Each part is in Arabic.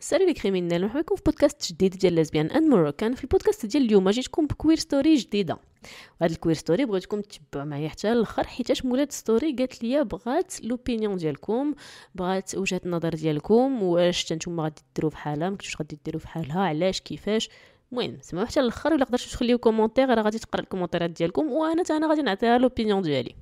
السلام كريمينال مرحبا بكم في بودكاست جديد ديال لازبيان اند موروكان في البودكاست ديال اليوم جيتكم بكوير ستوري جديده وهاد الكوير ستوري بغيتكم تتبعوا معايا حتى الاخر حيتاش مولات ستوري قالت لي بغات لوبينيون ديالكم بغات وجهه النظر ديالكم واش حتى نتوما غادي ديروا فحالها ما كنتوش غادي ديروا فحالها علاش كيفاش المهم سمعوا حتى الاخر ولا قدرتوا تخليو كومونتير راه غادي تقرا الكومونتيرات ديالكم وانا حتى انا غادي نعطيها لوبينيون ديالي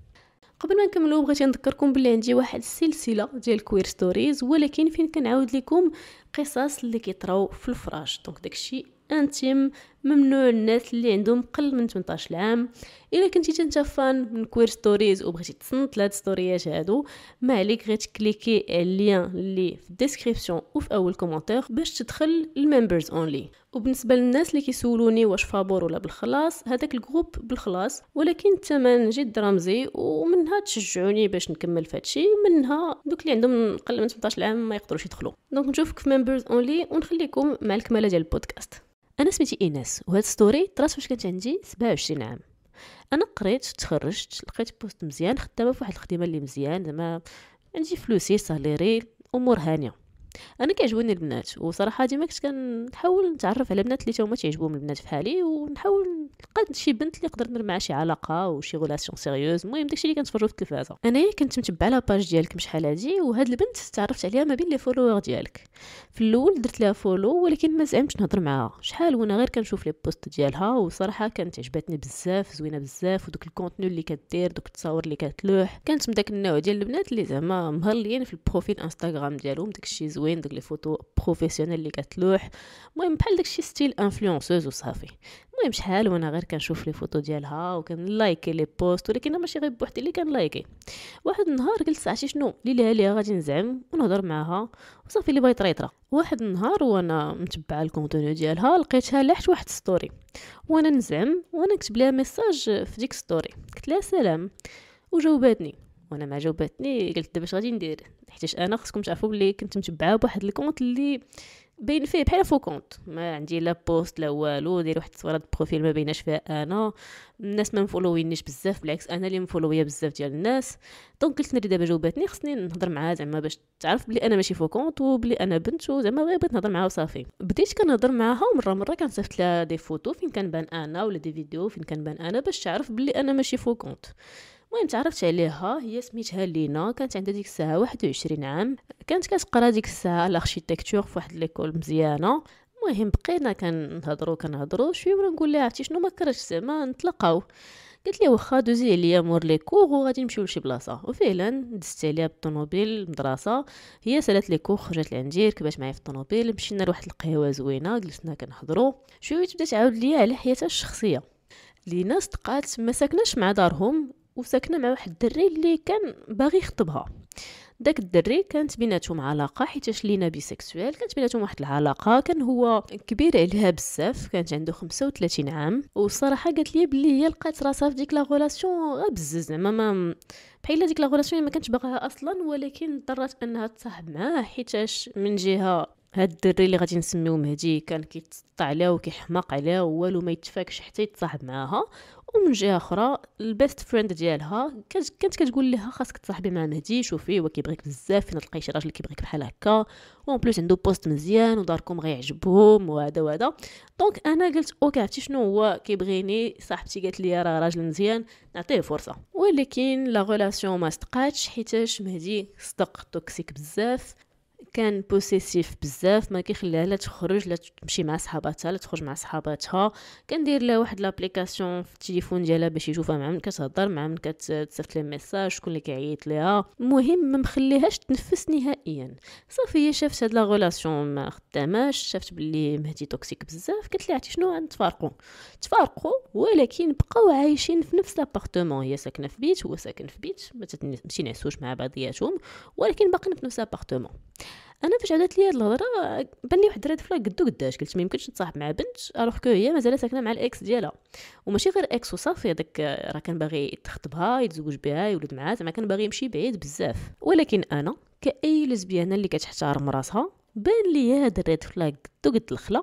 قبل ما نكملو بغيت نذكركم بلي عندي واحد السلسله ديال كوير ستوريز ولكن فين كنعاود لكم قصص اللي كيطراو في الفراش دونك داكشي انتيم ممنوع الناس اللي عندهم قل من 18 عام الا كنتي تنت فان من كوير ستوريز وبغيتي تصنت لهاد ستوريات هادو ما عليك غير تكليكي على اللين اللي في الديسكريبسيون وفي اول كومونتير باش تدخل الممبرز اونلي وبالنسبه للناس اللي كيسولوني واش فابور ولا بالخلاص هذاك الجروب بالخلاص ولكن الثمن جد رمزي ومنها تشجعوني باش نكمل فهادشي منها دوك اللي عندهم قل من 18 عام ما يقدروش يدخلوا دونك نشوفك في ممبرز اونلي ونخليكم مع الكماله ديال البودكاست انا سميتي ايناس وهاد ستوري طرات فاش كانت عندي 27 عام انا قريت تخرجت لقيت بوست مزيان خدامه فواحد الخدمه اللي مزيان زعما عندي فلوسي ساليري امور هانيه انا كيعجبوني البنات وصراحه ديما كنت كنحاول نتعرف على بنات اللي تا هما تيعجبهم البنات بحالي ونحاول نلقى شي بنت اللي نقدر ندير معها شي علاقه وشي غولاسيون سيريوز المهم داكشي اللي كنتفرجوا في التلفازه انايا كنت متبعه على باج ديالك بشحال هادي وهاد البنت تعرفت عليها ما بين لي فولوور ديالك في الاول درت لها فولو ولكن ما زعمتش نهضر معاها شحال وانا غير كنشوف لي بوست ديالها وصراحه كانت عجبتني بزاف زوينه بزاف ودوك الكونتينو اللي كدير دوك التصاور اللي كتلوح كانت من داك النوع ديال البنات اللي زعما مهليين في البروفيل انستغرام ديالهم داكشي زوين زوين دوك لي فوتو بروفيسيونيل اللي كتلوح المهم بحال داكشي ستيل انفلونسوز وصافي المهم شحال وانا غير كنشوف لي فوتو ديالها وكنلايكي لي بوست ولكن ماشي غير بوحدي اللي كنلايكي واحد النهار قلت عرفتي شنو ليلى ليها غادي نزعم ونهضر معاها وصافي اللي بغيت ريطره واحد النهار وانا متبعه الكونتوني ديالها لقيتها لاحت واحد ستوري وانا نزعم وانا كتب لها ميساج في ديك ستوري قلت لها سلام وجاوباتني وانا ما جاوباتني قلت دابا اش غادي ندير حيتاش انا خصكم تعرفوا بلي كنت متبعه بواحد الكونت اللي باين فيه بحال فو كونت ما عندي لا بوست لا والو داير واحد التصويره بروفيل ما بيناش فيها انا الناس ما مفولوينيش بزاف بالعكس انا اللي مفولويا بزاف ديال الناس دونك قلت ندير دابا جاوباتني خصني نهضر معاها زعما باش تعرف بلي انا ماشي فو كونت وبلي انا بنت وزعما غير بغيت نهضر معاها وصافي بديت كنهضر معاها ومره مره كنصيفط لها دي فوتو فين كنبان انا ولا دي فيديو فين كنبان انا باش تعرف بلي انا ماشي فو كونت المهم تعرفت عليها هي سميتها لينا كانت عندها ديك الساعه 21 عام كانت كتقرا ديك الساعه الاركيتكتور في واحد ليكول مزيانه المهم بقينا كنهضروا كنهضروا شويه وانا نقول لها عرفتي شنو ما كرهتش زعما نتلاقاو قالت لي واخا دوزي عليا مور لي كور وغادي نمشيو لشي بلاصه وفعلا دزت عليها بالطوموبيل المدرسه هي سالات لي كور خرجت لعندي ركبات معايا في الطوموبيل مشينا لواحد القهوه زوينه جلسنا كنهضروا شويه تبدا تعاود ليا على حياتها الشخصيه لينا صدقات ما ساكناش مع دارهم وساكنه مع واحد الدري اللي كان باغي يخطبها داك الدري كانت بيناتهم علاقه حيتاش لينا بيسكسوال كانت بيناتهم واحد العلاقه كان هو كبير عليها بزاف كانت عنده 35 عام والصراحه قالت لي بلي هي لقات راسها في ديك لا غولاسيون بزز زعما ما بحال ديك لا غولاسيون ما كانتش باغاها اصلا ولكن اضطرت انها تصاحب معاه حيتاش من جهه هاد الدري اللي غادي نسميو مهدي كان كيتسطع عليها وكيحماق عليها والو ما يتفاكش حتى يتصاحب معاها ومن جهه اخرى البيست فريند ديالها كانت كتقول لها خاصك تصاحبي مع مهدي شوفي هو كيبغيك بزاف فين تلقاي شي راجل كيبغيك بحال هكا وان بلوس عنده بوست مزيان وداركم غيعجبهم وهذا وهذا دونك انا قلت اوكي عرفتي شنو هو كيبغيني صاحبتي قالت لي راه راجل مزيان نعطيه فرصه ولكن لا غولاسيون ما صدقاتش حيتاش مهدي صدق توكسيك بزاف كان بوسيسيف بزاف ما كيخليها لا تخرج لا تمشي مع صحاباتها لا تخرج مع صحاباتها كندير لها واحد لابليكاسيون في التليفون ديالها باش يشوفها مع من كتهضر مع من كتصيفط لي ميساج شكون اللي كيعيط ليها المهم ما مخليهاش تنفس نهائيا صافي هي شافت هاد لا غولاسيون ما خداماش شافت بلي مهدي توكسيك بزاف قالت لي عرفتي شنو غنتفارقوا تفارقوا ولكن بقاو عايشين في نفس لابارتمون هي ساكنه في بيت هو ساكن في بيت ما تمشي نعسوش مع بعضياتهم ولكن باقيين في نفس لابارتمون انا فاش عادت لي هاد الهضره بان لي واحد ريد فلاك قدو قداش قلت ما يمكنش نتصاحب مع بنت الوغ كو هي مازال ساكنه مع الاكس ديالها وماشي غير اكس وصافي هذاك راه كان باغي يتخطبها يتزوج بها يولد معها زعما كان باغي يمشي بعيد بزاف ولكن انا كاي لزبيانه اللي كتحترم راسها بان لي هاد الريد فلاغ قدو قد الخلا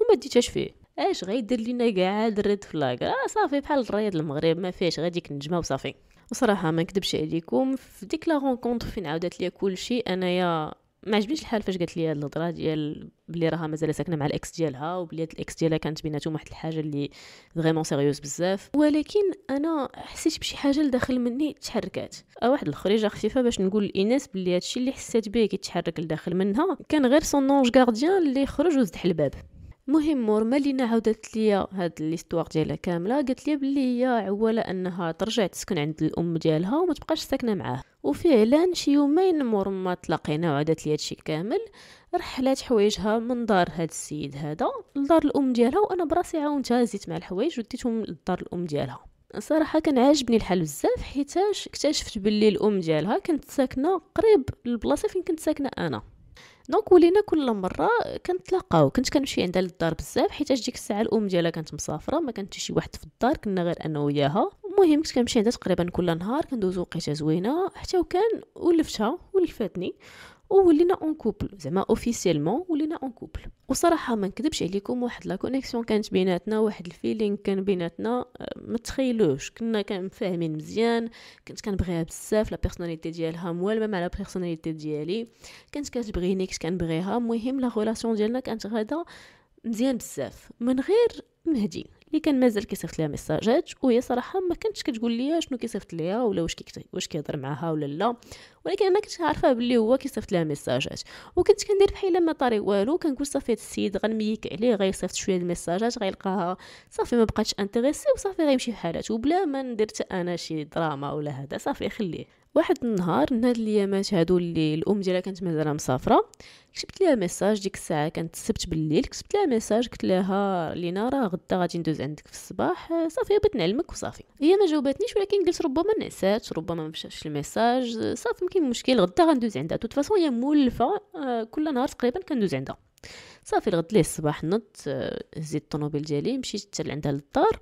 وما ديتهاش فيه اش غيدير لينا كاع هاد الريد فلاغ راه صافي بحال الرياض المغرب ما فيهش غاديك نجمه وصافي وصراحه ما نكذبش عليكم في ديك لا رونكونط فين عاودت ليا كلشي انايا ما عجبنيش الحال فاش قالت لي هاد الهضره ديال بلي راها مازال ساكنه مع الاكس ديالها وبلي هاد الاكس ديالها كانت بيناتهم واحد الحاجه اللي فريمون سيريوس بزاف ولكن انا حسيت بشي حاجه لداخل مني تحركات أه، واحد الخريجه خفيفه باش نقول الاناس بلي هادشي اللي حسيت به كيتحرك لداخل منها كان غير سون نونج غارديان اللي خرج وزد الباب مهم مور لينا عاودت ليا هاد ليستوار ديالها كامله قالت لي بلي هي عواله انها ترجع تسكن عند الام ديالها وما تبقاش ساكنه معاه وفعلا شي يومين مور ما تلاقينا وعادت لي هادشي كامل رحلات حوايجها من دار هاد السيد هذا لدار الام ديالها وانا براسي عاونتها زيت مع الحوايج وديتهم لدار الام ديالها صراحة كان عاجبني الحال بزاف حيتاش اكتشفت بلي الام ديالها كانت ساكنه قريب للبلاصه فين كنت ساكنه انا دونك ولينا كل مره كنتلاقاو كنت كنمشي عندها للدار بزاف حيت ديك الساعه الام ديالها كانت مسافره ما كانت شي واحد في الدار كنا غير انا وياها المهم كنت كنمشي عندها تقريبا كل نهار كندوزو وقيته زوينه حتى وكان ولفتها ولفاتني وولينا اون كوبل زعما اوفيسيلمون ولينا اون كوبل وصراحه ما نكذبش عليكم واحد لا كونيكسيون كانت بيناتنا واحد الفيلينغ كان بيناتنا آه، ما تخيلوش كنا كنفاهمين مزيان كنت كنبغيها بزاف لا بيرسوناليتي ديالها موالمه مع لا بيرسوناليتي ديالي كانت كتبغيني كنت كنبغيها المهم لا ريلاسيون ديالنا كانت غادا مزيان بزاف من غير مهدي اللي كان مازال كيصيفط ليها ميساجات وهي صراحه ما كانتش كتقول ليا شنو كيصيفط ليها ولا واش واش كيهضر معاها ولا لا ولكن انا كنت عارفه باللي هو كيصيفط ليها ميساجات وكنت كندير بحال ما طاري والو كنقول صافي هاد السيد غنميك عليه غيصيفط شويه الميساجات غيلقاها صافي ما بقاتش انتريسي وصافي غيمشي في حالته بلا ما ندير حتى انا شي دراما ولا هذا صافي خليه واحد النهار من هاد الايامات هادو اللي الام ديالها كانت مازال مسافره كتبت ليها ميساج ديك الساعه كانت السبت بالليل كتبت لها ميساج قلت لها لينا راه غدا غادي ندوز عندك في الصباح صافي بغيت نعلمك وصافي هي ما جاوباتنيش ولكن قلت ربما نعسات ربما ما مشاتش الميساج صافي ممكن مشكل غدا غندوز عندها توت فاسون هي مولفه آه، كل نهار تقريبا كندوز عندها صافي الغد ليه الصباح نضت آه، هزيت الطوموبيل ديالي مشيت حتى لعندها للدار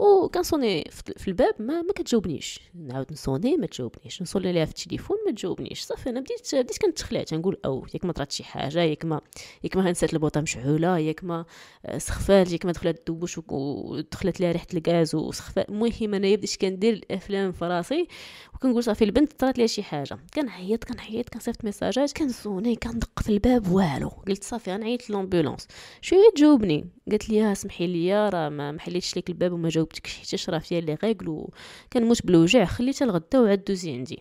وكنصوني في الباب ما, ما كتجاوبنيش نعاود نصوني ما تجاوبنيش نصوني ليها في التليفون ما تجاوبنيش صافي انا بديت بديت كنتخلع تنقول او ياك ما طرات شي حاجه ياك ما ياك ما هنسات البوطه مشعوله ياك ما آه، سخفات ياك ما دخلت الدوش ودخلت ليها ريحه الغاز وسخفات المهم انا بديت كندير الافلام في راسي وكنقول صافي البنت طرات ليها شي حاجه كنعيط كنعيط كنصيفط ميساجات كنصوني كندق في الباب والو قلت صافي غنعيط لومبولونس شويه تجاوبني قالت لي آه، سمحي لي راه ما حليتش لك الباب وما جاوب بتكشي شي شرا ديال لي غيغل وكنموت بالوجع خليتها الغدا وعاد دوزي عندي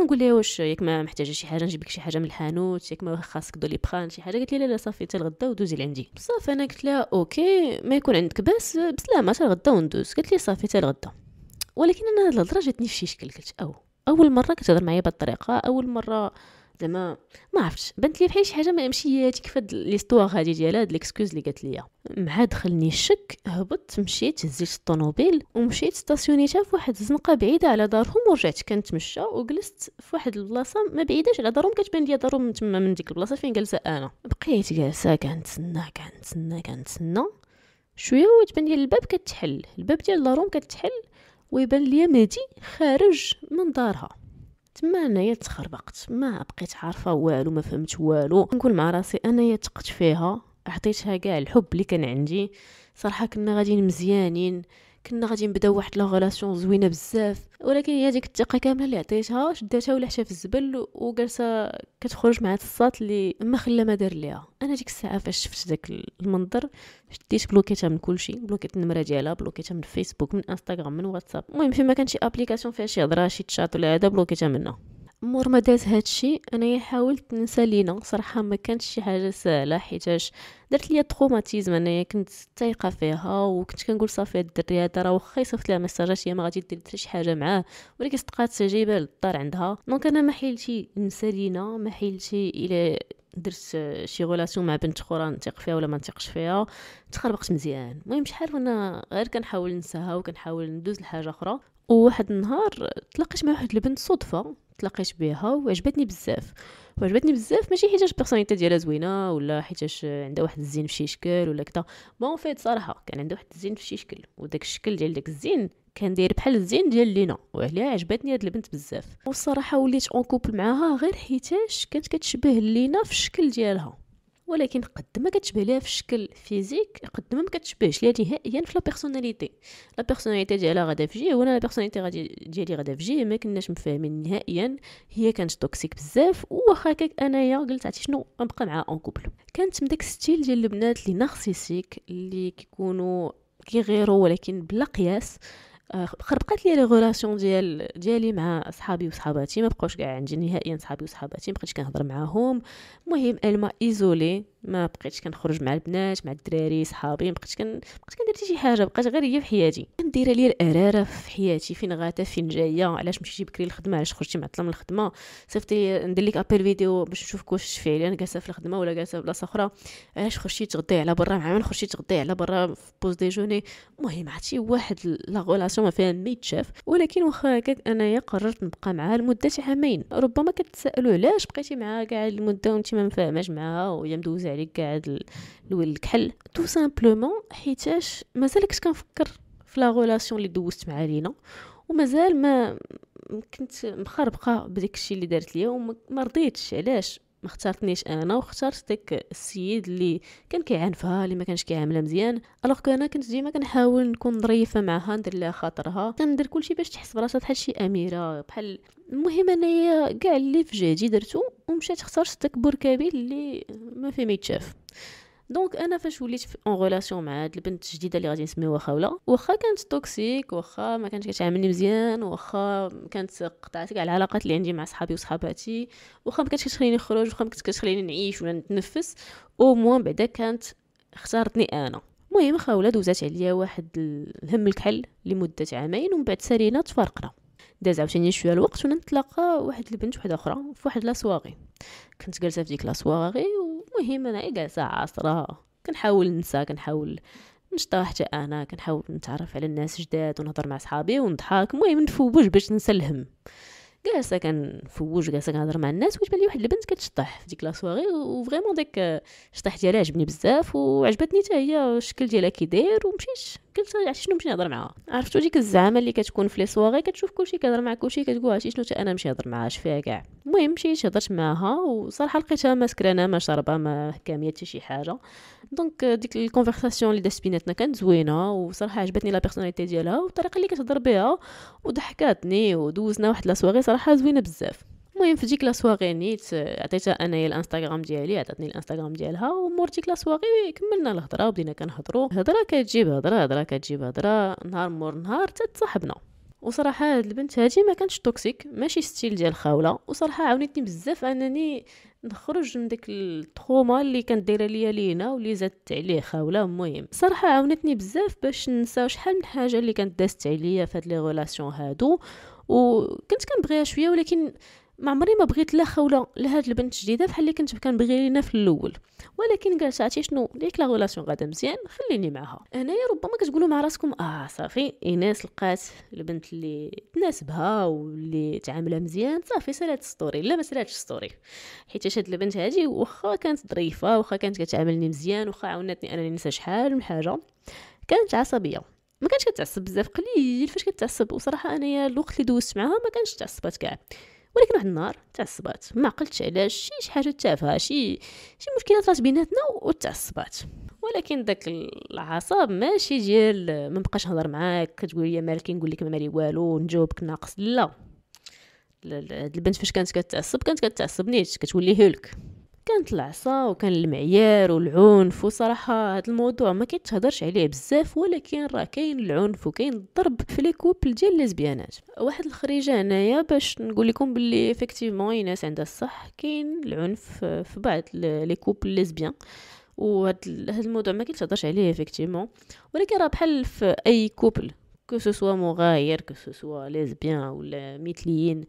ونقول لها واش ياك ما محتاجه شي حاجه نجيب لك شي حاجه من الحانوت ياك ما خاصك دولي بخان شي حاجه قالت لي لا لا صافي حتى الغدا ودوزي لعندي صافي انا قلت لها اوكي ما يكون عندك باس بسلامه حتى الغدا وندوز قالت لي صافي حتى الغدا ولكن انا هاد الهضره جاتني في شي شكل قلت او اول مره كتهضر معايا بهاد الطريقه اول مره زعما ما عرفتش بنت لي بحال شي حاجه هذيك فهاد لي ليستوار هادي ديال هاد ليكسكوز اللي قالت لي مع دخلني الشك هبطت مشيت هزيت الطوموبيل ومشيت ستاسيونيتها في واحد الزنقه بعيده على دارهم ورجعت كنتمشى وجلست في واحد البلاصه ما بعيداش على دارهم كتبان ليا دارهم من تما من ديك البلاصه فين جالسه انا بقيت جالسه كنتسنى كنتسنى كنتسنى شويه وتبان لي الباب كتحل الباب ديال دارهم كتحل ويبان ليا مادي خارج من دارها تما انايا تخربقت ما بقيت عارفه والو ما فهمت والو نقول مع راسي انايا تقت فيها عطيتها كاع الحب اللي كان عندي صراحه كنا غاديين مزيانين كنا غادي نبداو واحد لا غلاسيون زوينه بزاف ولكن هي ديك الثقه كامله اللي عطيتها شداتها ولحتها في الزبل وجالسه كتخرج مع الصات اللي ما خلى ما دار ليها انا ديك الساعه فاش شفت داك المنظر شديت بلوكيتها من كلشي بلوكيت النمره ديالها بلوكيتها من فيسبوك من انستغرام من واتساب المهم فين ما كان شي ابليكاسيون فيها شي هضره شي تشات ولا هذا بلوكيتها منها مور ما داز هادشي انايا حاولت ننسى لينا صراحه ما كانتش شي حاجه سهله حيتاش درت ليا تروماتيزم انايا كنت تايقه فيها وكنت كنقول صافي هاد الدري هذا راه واخا يصيفط لها ميساجات هي ما غادي دير حتى شي حاجه معاه ولكن صدقات جايبه للدار عندها دونك انا ما حيلتي ننسى لينا ما حيلتي الى درت شي غولاسيون مع بنت اخرى نثق فيها ولا ما نثقش فيها تخربقت مزيان المهم شحال وانا غير كنحاول ننساها وكنحاول ندوز لحاجه اخرى وواحد النهار تلاقيت مع واحد البنت صدفه تلاقيت بها وعجبتني بزاف وعجبتني بزاف ماشي حيتاش البيرسوناليتي ديالها زوينه ولا حيتاش عندها واحد الزين في شي شكل ولا كذا بون فيت صراحه كان عندها واحد الزين في شي شكل وداك الشكل ديال داك الزين كان داير بحال الزين ديال لينا وعليها عجبتني هاد البنت بزاف والصراحه وليت اون كوبل معاها غير حيتاش كانت كتشبه لينا في الشكل ديالها ولكن قد ما كتشبه ليها في الشكل فيزيك قد ما مكتشبهش ليها نهائيا في لا بيرسوناليتي لا بيرسوناليتي ديالها غادا في جي وانا لا بيرسوناليتي ديالي غادا في جي ما كناش مفاهمين نهائيا هي كانت توكسيك بزاف واخا هكاك انايا قلت عرفتي شنو غنبقى معاها اون كوبل كانت من داك ستيل ديال البنات اللي نارسيسيك اللي كيكونوا كيغيروا ولكن بلا قياس خربقات لي لي غولاسيون ديال ديالي مع صحابي وصحاباتي ما بقاوش كاع عندي نهائيا صحابي وصحاباتي ما بقيتش كنهضر معاهم المهم الما ايزولي ما بقيتش كنخرج مع البنات مع الدراري صحابي ما بقيتش كن بقيت كندير شي حاجه بقيت غير هي في حياتي كندير ليا الاراره في حياتي فين غاتا فين جايه علاش مشيتي بكري للخدمه علاش خرجتي معطله من الخدمه صيفطي ندير لك ابل فيديو باش نشوفك واش فعلا جالسه في الخدمه ولا جالسه في بلاصه اخرى علاش خرجتي تغدي على برا مع من خرجتي تغدي على برا في بوز ديجوني المهم عرفتي واحد لا غولاسيون ما فيها ما يتشاف ولكن واخا هكاك انايا قررت نبقى معاها لمده عامين ربما كتسالوا علاش بقيتي معاها كاع المده وانت ما مفاهماش معاها وهي مدوزه عليك لك الويل الكحل تو سامبلومون حيتاش مازال كنت كنفكر في لا غولاسيون اللي دوزت مع لينا ومازال ما كنت مخربقه بداك الشيء اللي دارت ليا وما رضيتش علاش ما اختارتنيش انا واختارت داك السيد اللي كان كيعنفها اللي ما كانش كيعاملها مزيان الوغ انا كنت ديما كنحاول نكون ظريفه معها ندير لها خاطرها كندير كلشي باش تحس براسها بحال شي اميره بحال المهم انايا كاع اللي في جهدي درتو ومشيت اختارت داك بوركابي اللي ما فيه ما يتشاف دونك انا فاش وليت اون ريلاسيون مع هاد البنت الجديده اللي غادي نسميوها خوله واخا كانت توكسيك واخا ما كانتش كتعاملني مزيان واخا كانت قطعت كاع العلاقات اللي عندي مع صحابي وصحاباتي واخا ما كانتش كتخليني نخرج واخا ما كانتش كتخليني نعيش ولا نتنفس او موان بعدا كانت اختارتني انا المهم خوله دوزات عليا واحد الهم الكحل لمده عامين ومن بعد سالينا تفارقنا داز عاوتاني شويه الوقت وانا نتلاقى واحد البنت وحده اخرى في واحد لاسواغي كنت جالسه في ديك لاسواغي المهم انا جالسه إيه عاصره كنحاول ننسى كنحاول نشطح حتى انا كنحاول نتعرف على الناس جداد ونهضر مع صحابي ونضحك المهم نفوج باش ننسى الهم جالسه كنفوج جالسه كنهضر مع الناس وجبان لي واحد البنت كتشطح في ديك لا سواري وفريمون داك الشطح ديالها عجبني بزاف وعجبتني حتى هي الشكل ديالها كي داير ومشيت قلت على شنو نمشي نهضر معاها عرفتو ديك الزعامه اللي كتكون في لي سواري كتشوف كلشي كيهضر مع كلشي كتقول عرفتي شنو انا نمشي نهضر معاها اش فيها كاع المهم مشيت هضرت معاها وصراحه لقيتها ما سكرانه ما شاربه ما حكاميه حتى شي حاجه دونك euh, ديك الكونفرساسيون اللي دازت بيناتنا كانت زوينه وصراحه عجبتني لا بيرسوناليتي ديالها والطريقه اللي كتهضر بها وضحكاتني ودوزنا واحد لا سواري صراحه زوينه بزاف المهم في ديك لا سواري نيت آه، عطيتها انايا الانستغرام ديالي عطاتني الانستغرام ديالها ومور ديك لا سواري كملنا الهضره وبدينا كنهضروا هضره كتجيب هضره هضره كتجيب هضره نهار مور نهار تتصاحبنا وصراحه هاد البنت هادي ما كانتش توكسيك ماشي ستيل ديال خاوله وصراحه عاونتني بزاف انني نخرج من داك التروما اللي كانت دايره ليا لينا واللي زادت عليه خاوله المهم صراحه عاونتني بزاف باش ننسى شحال من حاجه اللي كانت دازت عليا في هاد لي غولاسيون هادو وكنت كنبغيها شويه ولكن ما عمري ما بغيت لا خوله لهاد البنت الجديده بحال اللي كنت كنبغي لينا في الاول ولكن قالت عرفتي شنو ديك لا غولاسيون غادا مزيان خليني معاها هنايا ربما كتقولوا مع راسكم اه صافي ايناس لقات البنت اللي تناسبها واللي تعاملها مزيان صافي سالات ستوري لا ما سالاتش ستوري حيت هاد البنت هادي واخا كانت ظريفه واخا كانت كتعاملني مزيان واخا عاونتني انني ننسى شحال من حاجه كانت عصبيه ما كانتش كتعصب بزاف قليل فاش كتعصب وصراحه انايا الوقت اللي دوزت معاها ما كانتش تعصبات كاع ولكن واحد النهار تعصبات ما عقلتش علاش شي شي حاجه تافهه شي شي مشكله طرات بيناتنا وتعصبات ولكن داك العصاب ماشي ديال ما بقاش نهضر معاك كتقول لي مالك نقول لك ما مالي والو نجاوبك ناقص لا البنت فاش كانت كتعصب كانت كتعصب كتولي هولك كانت العصا وكان المعيار والعنف وصراحه هذا الموضوع ما كيتهضرش عليه بزاف ولكن راه كاين العنف وكاين الضرب في لي كوبل ديال الليزبيانات واحد الخريجه هنايا باش نقول لكم باللي افكتيفمون ناس عندها الصح كاين العنف في بعض لي كوبل ليزبيان وهذا الموضوع ما كيتهضرش عليه افكتيفمون ولكن راه بحال في اي كوبل كو سوسوا مغاير كو سوسوا ليزبيان ولا مثليين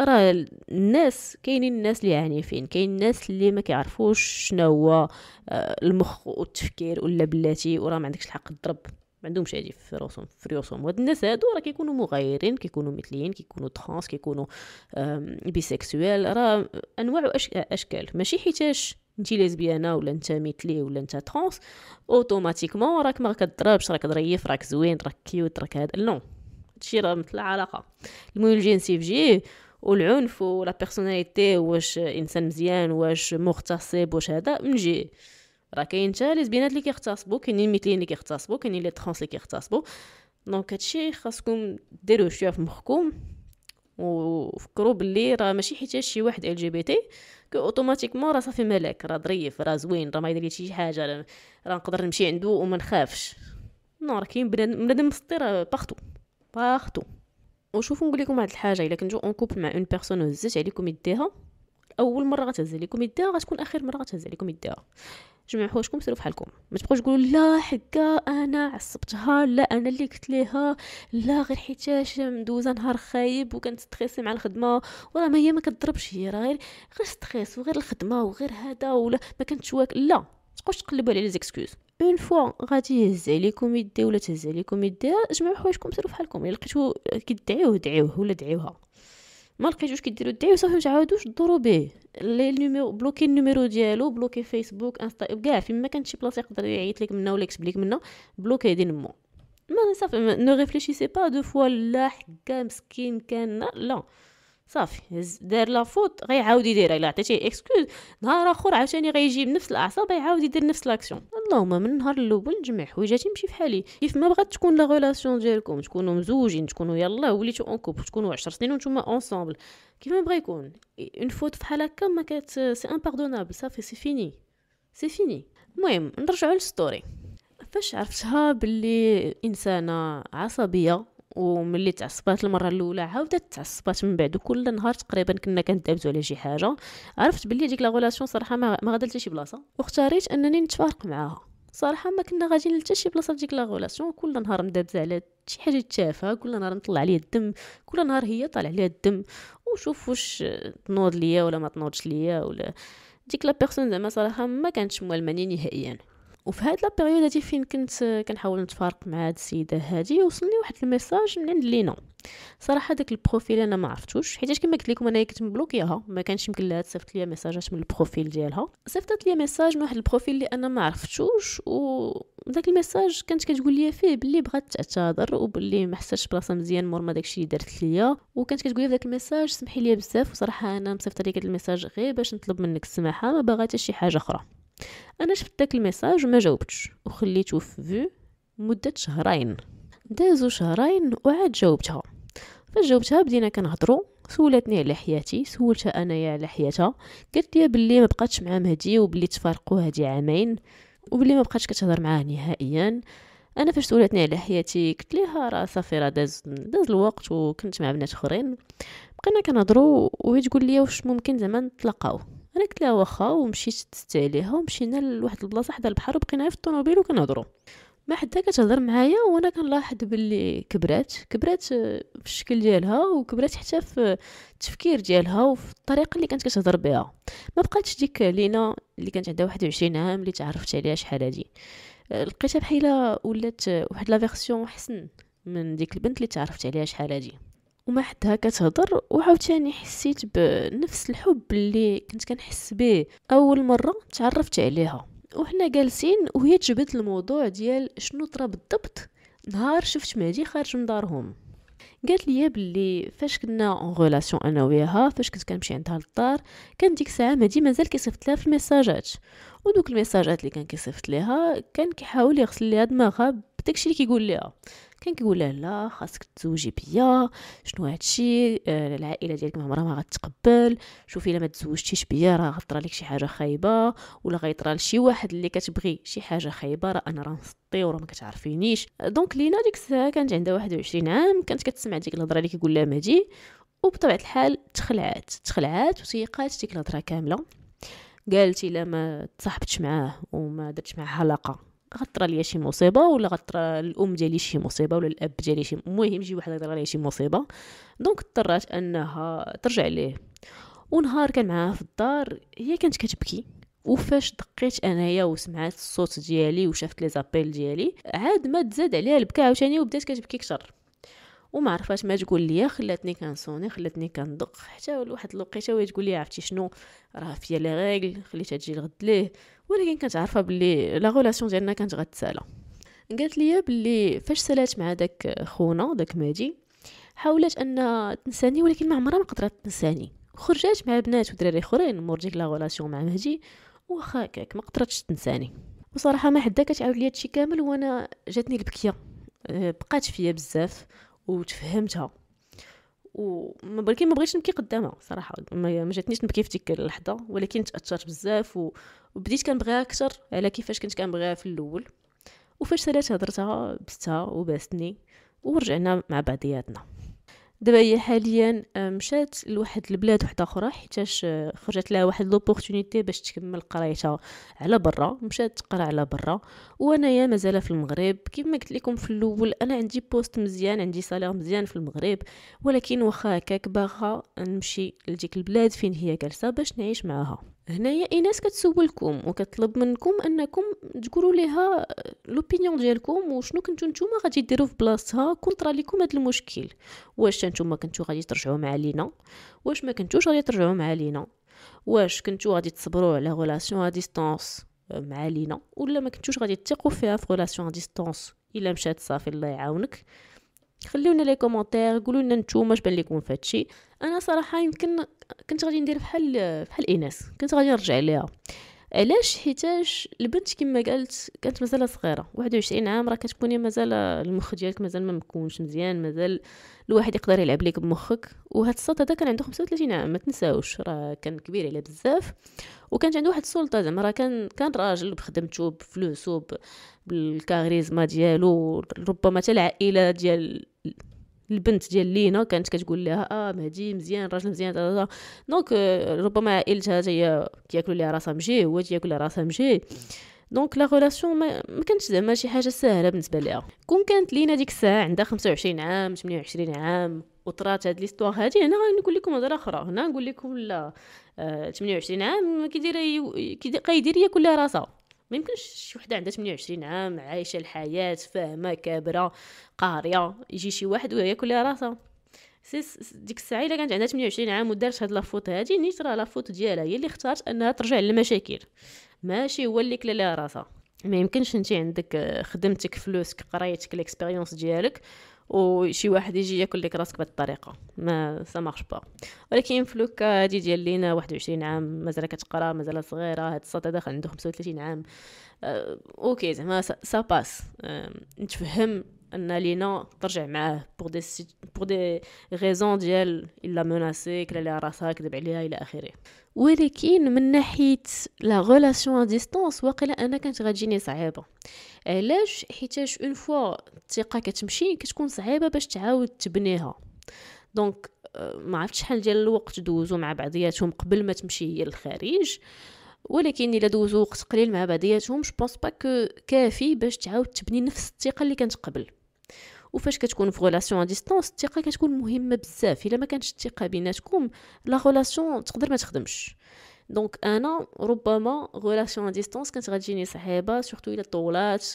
راه الناس كاينين الناس اللي عنيفين كاين الناس اللي ما كيعرفوش شنو هو آه، المخ والتفكير ولا بلاتي وراه ما عندكش الحق تضرب ما عندهمش هادي في راسهم في ريوسهم وهاد الناس هادو راه كيكونوا مغايرين كيكونوا مثليين كيكونوا ترانس كيكونوا بيسيكسوال راه انواع واشكال ماشي حيتاش انت ليزبيانه ولا انت مثلي ولا انت ترانس اوتوماتيكمون راك ما كتضربش راك ظريف راك زوين راك كيوت راك هذا نو هادشي راه مثل العلاقه المهم الجنسي في جيه والعنف ولا بيرسوناليتي واش انسان مزيان واش مغتصب واش هذا من جي راه كاين حتى ليزبيانات اللي كيغتصبوا كاينين المثليين اللي كيغتصبوا كاينين لي ترانس اللي كيغتصبوا دونك هادشي خاصكم ديروه شويه في مخكم وفكروا باللي راه ماشي حيت شي واحد ال جي بي تي كو اوتوماتيكمون راه صافي ملاك راه ظريف راه زوين راه ما يدير شي حاجه راه نقدر نمشي عنده وما نخافش نو راه كاين بنادم بنادم مسطي راه باختو باختو وشوفوا نقول لكم واحد الحاجه الا كنتو اون كوبل مع اون بيرسون وهزات عليكم يديها اول مره غتهز عليكم يديها غتكون اخر مره غتهز عليكم يديها جمعوا حوايجكم سيروا فحالكم ما تبقاوش تقولوا لا حكا انا عصبتها لا انا اللي قلت ليها لا غير حيتاش مدوزه نهار خايب وكانت ستريسي مع الخدمه وراه ما هي ما كتضربش هي راه غير غير ستريس وغير الخدمه وغير هذا ولا ما كانتش واك لا تبقاوش تقلبوا على لي زيكسكوز اون فوا غادي يهز عليكم يديه ولا تهز عليكم يديه جمعوا حوايجكم سيروا فحالكم الا لقيتو كدعيوه دعيوه ولا دعيوها ما لقيتوش كديروا دعيوه صافي ما تعاودوش دوروا به لي نيميرو بلوكي النيميرو ديالو بلوكي فيسبوك انستا كاع فين ما كانت شي بلاصه يقدر يعيط لك منا ولا يكتب لك منا بلوكي دي مو ما صافي نو ريفليشيسي با دو فوا لا حكا مسكين كان لا صافي هز دار لا فوت غيعاود يديرها الا عطيتيه اكسكوز نهار اخر عاوتاني غيجيب نفس الاعصاب يعاود يدير نفس لاكسيون اللهم من النهار الاول نجمع حويجاتي نمشي فحالي كيف ما بغات تكون لا غولاسيون ديالكم تكونوا مزوجين تكونوا يلا وليتو اون كوب تكونوا 10 سنين وانتم اونصومبل كيف ما بغا يكون اون فوت فحال هكا ما كات سي امباردونابل صافي سي فيني سي فيني المهم نرجعوا للستوري فاش عرفتها باللي انسانه عصبيه وملي تعصبات المره الاولى عاودت تعصبات من بعد وكل نهار تقريبا كنا كندابزو على شي حاجه عرفت بلي ديك لا صراحه ما, ما غادا شي بلاصه واختاريت انني نتفارق معاها صراحه ما كنا غاديين لتا شي بلاصه ديك لا كل نهار مدابزه على شي حاجه تافهه كل نهار نطلع عليها الدم كل نهار هي طالع عليها الدم وشوف واش تنوض ليا ولا ما تنوضش ليا ولا ديك لا بيرسون زعما صراحه ما كانتش موالماني نهائيا وفي هاد لابيريود هادي فين كنت كنحاول نتفارق مع هاد السيده هادي وصلني واحد الميساج من عند لينا صراحه داك البروفيل انا ما عرفتوش حيت كما قلت لكم انا كنت مبلوكياها ما كانش يمكن لها تصيفط ليا ميساجات من البروفيل ديالها صيفطت ليا ميساج من واحد البروفيل اللي انا ما عرفتوش وداك داك الميساج كانت كتقول لي فيه باللي بغات تعتذر وباللي ما حسش براسها مزيان مور ما داكشي اللي دارت ليا وكانت كتقول لي في داك الميساج سمحي لي بزاف وصراحه انا مصيفطه لك الميساج غير باش نطلب منك السماحه ما باغاتش شي حاجه اخرى انا شفت داك الميساج وما جاوبتش وخليته في فيو مده شهرين دازو شهرين وعاد جاوبتها فاش جاوبتها بدينا كنهضروا سولتني على حياتي سولتها انايا على حياتها قالت لي بلي ما بقاتش مع مهدي وبلي تفارقوا هادي عامين وبلي ما بقاتش كتهضر معاه نهائيا انا فاش سولتني على حياتي قلت ليها راه صافي راه داز داز الوقت وكنت مع بنات اخرين بقينا كنهضروا وهي تقول لي واش ممكن زعما نتلاقاو انا قلت لها واخا ومشيت دست عليها ومشينا لواحد البلاصه حدا البحر وبقينا في الطوموبيل وكنهضروا ما حدا كتهضر معايا وانا كنلاحظ باللي كبرات كبرات في الشكل ديالها وكبرات حتى في التفكير ديالها وفي الطريقه اللي كانت كتهضر بها ما بقاتش ديك لينا اللي كانت عندها 21 عام اللي تعرفت عليها شحال هادي لقيتها بحال ولات واحد لا فيرسيون حسن من ديك البنت اللي تعرفت عليها شحال هادي وما حدها كتهضر وعاوتاني حسيت بنفس الحب اللي كنت كنحس به اول مره تعرفت عليها وحنا جالسين وهي جبت الموضوع ديال شنو طرا بالضبط نهار شفت مهدي خارج من دارهم قالت لي بلي فاش كنا اون غولاسيون انا وياها فاش كنت كنمشي عندها للدار كان ديك الساعه مهدي مازال كيصيفط لها في الميساجات ودوك الميساجات اللي كان كيصيفط ليها كان كيحاول يغسل ليها دماغها بداكشي اللي كيقول ليها كان كنقولها لا خاصك تزوجي بيا شنو هادشي آه، العائله ديالك ما عمرها ما غتقبل شوفي الا ما تزوجتيش بيا راه غطرى لك شي حاجه خايبه ولا غيطرى لشي واحد اللي كتبغي شي حاجه خايبه راه انا راه نسطي وراه ما كتعرفينيش دونك لينا ديك الساعه كانت عندها 21 عام كانت كتسمع ديك الهضره اللي كيقول لها مهدي وبطبيعه الحال تخلعات تخلعات وتيقات ديك الهضره كامله قالت الا ما تصاحبتش معاه وما درتش معاه علاقه غطرا ليا شي مصيبه ولا غطرا الام ديالي شي مصيبه ولا الاب ديالي شي المهم شي واحد غطرا ليا شي مصيبه دونك اضطرات انها ترجع ليه ونهار كان معاها في الدار هي كانت كتبكي وفاش دقيت انايا وسمعت الصوت ديالي وشافت لي زابيل ديالي عاد ما تزاد عليها البكا عاوتاني وبدات كتبكي كثر وما عرفاش ما تقول ليا خلاتني كنصوني خلاتني كندق حتى لواحد الوقيته وهي تقول لي عرفتي شنو راه فيا لي غيغل خليتها تجي لغد ليه ولكن كنت عارفه بلي لا غولاسيون ديالنا كانت غتسالى قالت لي بلي فاش سالات مع داك خونا داك مادي حاولت ان تنساني ولكن ما عمرها ما قدرت تنساني خرجات مع بنات ودراري اخرين مور ديك لا غولاسيون مع مهدي واخا هكاك ما قدرتش تنساني وصراحه ما حدا كتعاود لي هادشي كامل وانا جاتني البكيه أه، بقات فيا بزاف وتفهمتها وما ولكن ما بغيتش نبكي قدامها صراحه ما جاتنيش نبكي في ديك اللحظه ولكن تاثرت بزاف وبديت كنبغيها اكثر على كيفاش كنت كنبغيها في الاول وفاش سالات هضرتها بستها وباستني ورجعنا مع بعضياتنا دابا هي حاليا آه، مشات لواحد البلاد وحده اخرى حيتاش آه، خرجت لها واحد لوبورتونيتي باش تكمل قرايتها على برا مشات تقرا على برا وانايا مازال في المغرب كما قلت لكم في الاول انا عندي بوست مزيان عندي سالير مزيان في المغرب ولكن واخا هكاك باغا نمشي لديك البلاد فين هي جالسه باش نعيش معاها هنايا ايناس كتسولكم وكتطلب منكم انكم تقولوا ليها لوبينيون ديالكم وشنو كنتو نتوما غادي ديروا في بلاصتها كونطرا ليكم هذا المشكل واش نتوما كنتو غادي ترجعوا مع لينا واش ما كنتوش غادي ترجعوا مع لينا واش كنتو غادي تصبروا على غولاسيون ا ديستانس مع لينا ولا ما كنتوش غادي تثقوا فيها في غولاسيون ا ديستانس الا مشات صافي الله يعاونك خليونا لي كومونتير قولوا لنا نتوما اش بان لكم فهادشي انا صراحه يمكن كنت غادي ندير بحال بحال ايناس كنت غادي نرجع ليها علاش حيتاش البنت كما قالت كانت مازال صغيره 21 عام راه كتكوني مازال المخ ديالك مازال ما مكونش مزيان مازال الواحد يقدر يلعب لك بمخك وهاد الصوت هذا كان عنده 35 عام ما تنساوش راه كان كبير عليه بزاف وكانت عنده واحد السلطه زعما راه كان كان راجل بخدمته بفلوسو بالكاريزما ديالو ربما حتى العائله ديال البنت ديال لينا كانت كتقول لها اه مهدي مزيان راجل مزيان دونك euh، ربما عائلتها هي كياكلوا ليها راسها مجي هو تياكل لها راسها مجي دونك لا ريلاسيون ما, ما كانتش زعما شي حاجه سهله بالنسبه ليها كون كانت لينا ديك الساعه عندها 25 عام 28 عام وطرات هاد ليستوار هادي هنا غنقول لكم هضره اخرى هنا نقول لكم لا 28 آه، عام كيدير كيدير ياكل كلها راسها ما يمكنش شي وحده عندها 28 عام عايشه الحياه فاهمه كابره قاريه يجي شي واحد وياكل راسها ديك الساعه الا كانت عندها 28 عام ودارت هاد لافوت هادي نيت راه لافوت ديالها هي اللي اختارت انها ترجع للمشاكل ماشي هو اللي كلا لها راسها ما يمكنش انت عندك آه، خدمتك فلوسك قرايتك ليكسبيريونس ديالك وشي واحد يجي ياكل لك راسك بهذه الطريقه ما سا مارش با ولكن فلوكا هادي ديال لينا 21 عام مازال كتقرا مازال صغيره هاد الساط هذا عنده 35 عام أه اوكي زعما سا باس أه نتفهم ان لينا ترجع معاه بور دي بور دي ريزون ديال الا مناسي كلا ليها راسها كذب عليها الى اخره ولكن من ناحيه لا ريلاسيون ا ديستونس واقيلا انا كانت غتجيني صعيبه علاش حيتاش اون فوا الثقه كتمشي كتكون صعيبه باش تعاود تبنيها دونك آه، ما عرفتش شحال ديال الوقت دوزو مع بعضياتهم قبل ما تمشي هي للخارج ولكن الا دوزو وقت قليل مع بعضياتهم جو بونس با كو كافي باش تعاود تبني نفس الثقه اللي كانت قبل وفاش كتكون في غولاسيون ا ديسطونس الثقه كتكون مهمه بزاف الا ما كانتش الثقه بيناتكم لا غولاسيون تقدر ما تخدمش دونك انا ربما غولاسيون ا ديستونس كانت غتجيني صعيبه سورتو الا طولات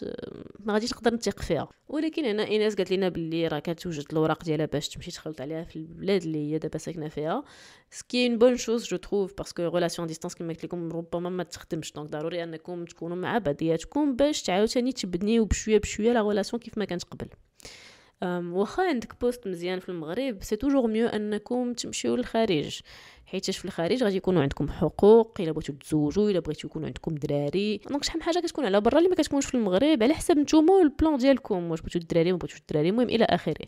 ما غاديش نقدر نثيق فيها ولكن هنا ايناس قالت لنا باللي راه كتوجد الاوراق ديالها باش تمشي تخلط عليها في البلاد اللي هي دابا ساكنه فيها سكي اون بون شوز جو تروف باسكو غولاسيون ديستانس كما قلت لكم ربما ما تخدمش دونك ضروري انكم تكونوا مع بعضياتكم باش تعاوتاني تبنيو بشويه بشويه لا غولاسيون كيف ما كانت قبل واخا عندك بوست مزيان في المغرب سي توجور ميو انكم تمشيو للخارج حيت في الخارج غادي يكونوا عندكم حقوق الا بغيتو تزوجوا الا بغيتو يكونوا عندكم دراري دونك شحال من حاجه كتكون على برا اللي ما كتكونش في المغرب على حسب نتوما البلان ديالكم واش بغيتو الدراري ما بغيتوش الدراري المهم الى اخره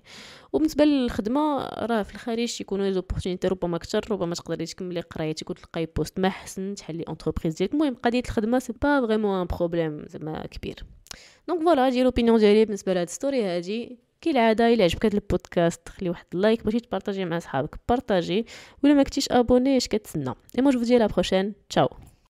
وبالنسبه للخدمه راه في الخارج يكونوا لي زوبورتونيتي ربما اكثر ربما تقدري تكملي قرايتك وتلقاي بوست ما حسن تحلي اونتربريز ديالك المهم قضيه الخدمه سي با فريمون ان بروبليم زعما كبير دونك فوالا هادي لوبينيون ديالي بالنسبه لهاد ستوري هادي كالعاده الا عجبك هذا البودكاست خلي واحد اللايك بغيتي تبارطاجي مع صحابك بارطاجي ولا ما كنتيش ابوني اش كتسنى اي مو لا بروشين تشاو